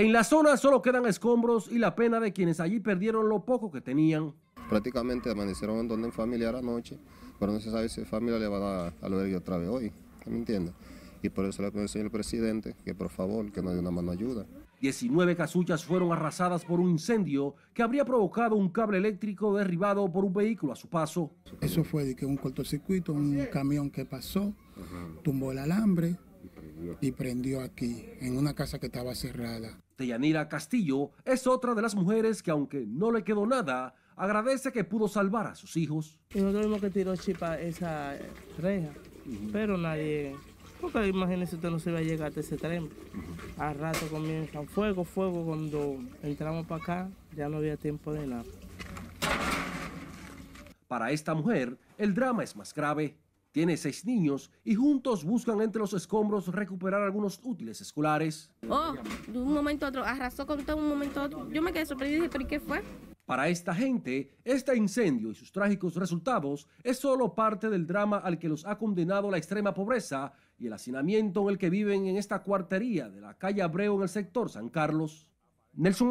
En la zona solo quedan escombros y la pena de quienes allí perdieron lo poco que tenían. Prácticamente amanecieron donde en familiar anoche, pero no se sabe si familia le va a dar albergue otra vez hoy, ¿me entiendes? Y por eso le pido al señor presidente que por favor, que nos dé una mano ayuda. 19 casuchas fueron arrasadas por un incendio que habría provocado un cable eléctrico derribado por un vehículo a su paso. Eso fue de que un cortocircuito, un camión que pasó, tumbó el alambre y prendió aquí, en una casa que estaba cerrada. Deyanira Castillo es otra de las mujeres que, aunque no le quedó nada, agradece que pudo salvar a sus hijos. Y nosotros vimos que tiró chipa esa eh, reja, pero nadie. Porque imagínese usted no se iba a llegar a ese tren. Al rato comienzan fuego, fuego. Cuando entramos para acá, ya no había tiempo de nada. Para esta mujer, el drama es más grave. Tiene seis niños y juntos buscan entre los escombros recuperar algunos útiles escolares. Oh, de un momento a otro, arrasó con todo un momento a otro. Yo me quedé sorprendida y dije, ¿pero qué fue? Para esta gente, este incendio y sus trágicos resultados es solo parte del drama al que los ha condenado la extrema pobreza y el hacinamiento en el que viven en esta cuartería de la calle Abreu en el sector San Carlos. Nelson